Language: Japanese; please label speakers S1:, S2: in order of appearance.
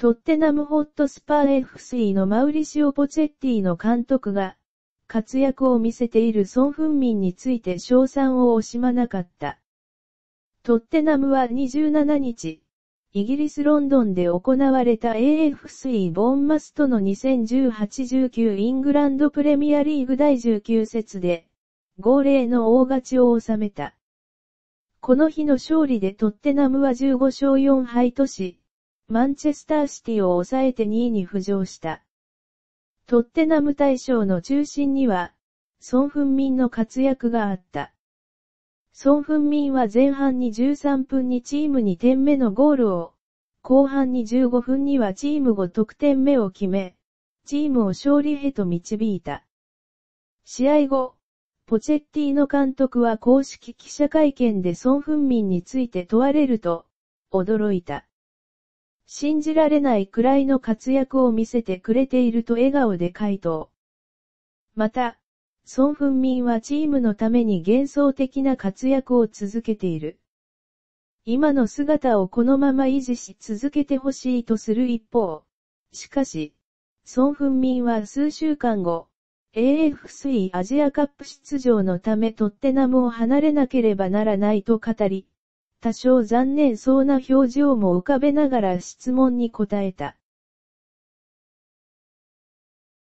S1: トッテナムホットスパー FC のマウリシオ・ポチェッティの監督が、活躍を見せているソン・フンミンについて称賛を惜しまなかった。トッテナムは27日、イギリス・ロンドンで行われた AFC ボーンマスとの2018-19イングランドプレミアリーグ第19節で、号令の大勝ちを収めた。この日の勝利でトッテナムは15勝4敗とし、マンチェスターシティを抑えて2位に浮上した。トッテナム大賞の中心には、ソン・フンミンの活躍があった。ソン・フンミンは前半に13分にチーム2点目のゴールを、後半に15分にはチーム5得点目を決め、チームを勝利へと導いた。試合後、ポチェッティの監督は公式記者会見でソン・フンミンについて問われると、驚いた。信じられないくらいの活躍を見せてくれていると笑顔で回答。また、孫ミ民はチームのために幻想的な活躍を続けている。今の姿をこのまま維持し続けてほしいとする一方、しかし、孫ミ民は数週間後、AF c アジアカップ出場のためトッテナムを離れなければならないと語り、多少残念そうな表情も浮かべながら質問に答えた。